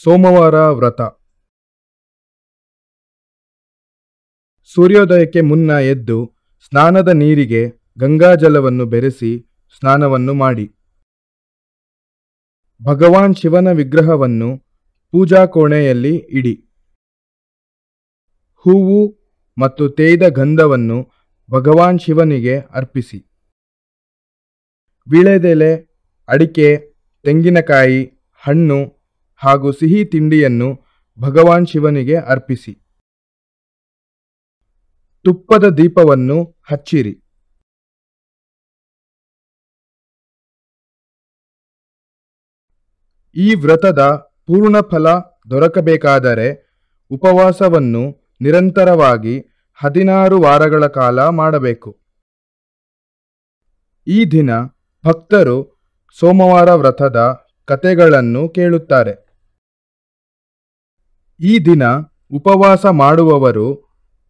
ಸೋಮವಾರ ವ್ರತ ಸೂರ್ಯೋದಯಕ್ಕೆ ಮುನ್ನ ಎದ್ದು ಸ್ನಾನದ ನೀರಿಗೆ ಗಂಗಾಜಲವನ್ನು ಬೆರೆಸಿ ಸ್ನಾನವನ್ನು ಮಾಡಿ ಭಗವಾನ್ ಶಿವನ ವಿಗ್ರಹವನ್ನು ಪೂಜಾ ಕೋಣೆಯಲ್ಲಿ ಇಡಿ ಹೂವು ಮತ್ತು ತೇಯ್ದ ಗಂಧವನ್ನು ಭಗವಾನ್ ಶಿವನಿಗೆ ಅರ್ಪಿಸಿ ವಿಳೆದೆಲೆ ಅಡಿಕೆ ತೆಂಗಿನಕಾಯಿ ಹಣ್ಣು ಹಾಗೂ ಸಿಹಿ ತಿಂಡಿಯನ್ನು ಭಗವಾನ್ ಶಿವನಿಗೆ ಅರ್ಪಿಸಿ ತುಪ್ಪದ ದೀಪವನ್ನು ಹಚ್ಚಿರಿ ಈ ವ್ರತದ ಪೂರ್ಣ ಫಲ ದೊರಕಬೇಕಾದರೆ ಉಪವಾಸವನ್ನು ನಿರಂತರವಾಗಿ ಹದಿನಾರು ವಾರಗಳ ಕಾಲ ಮಾಡಬೇಕು ಈ ದಿನ ಭಕ್ತರು ಸೋಮವಾರ ವ್ರತದ ಕತೆಗಳನ್ನು ಕೇಳುತ್ತಾರೆ ಈ ದಿನ ಉಪವಾಸ ಮಾಡುವವರು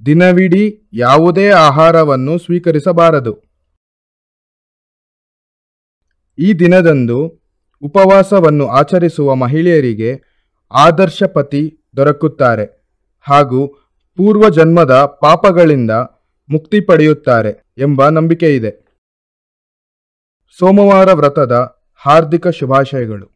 ದಿನವಿಡೀ ಯಾವುದೇ ಆಹಾರವನ್ನು ಸ್ವೀಕರಿಸಬಾರದು ಈ ದಿನದಂದು ಉಪವಾಸವನ್ನು ಆಚರಿಸುವ ಮಹಿಳೆಯರಿಗೆ ಆದರ್ಶ ಪತಿ ದೊರಕುತ್ತಾರೆ ಹಾಗೂ ಪೂರ್ವಜನ್ಮದ ಪಾಪಗಳಿಂದ ಮುಕ್ತಿ ಪಡೆಯುತ್ತಾರೆ ಎಂಬ ನಂಬಿಕೆಯಿದೆ ಸೋಮವಾರ ವ್ರತದ ಹಾರ್ದಿಕ ಶುಭಾಶಯಗಳು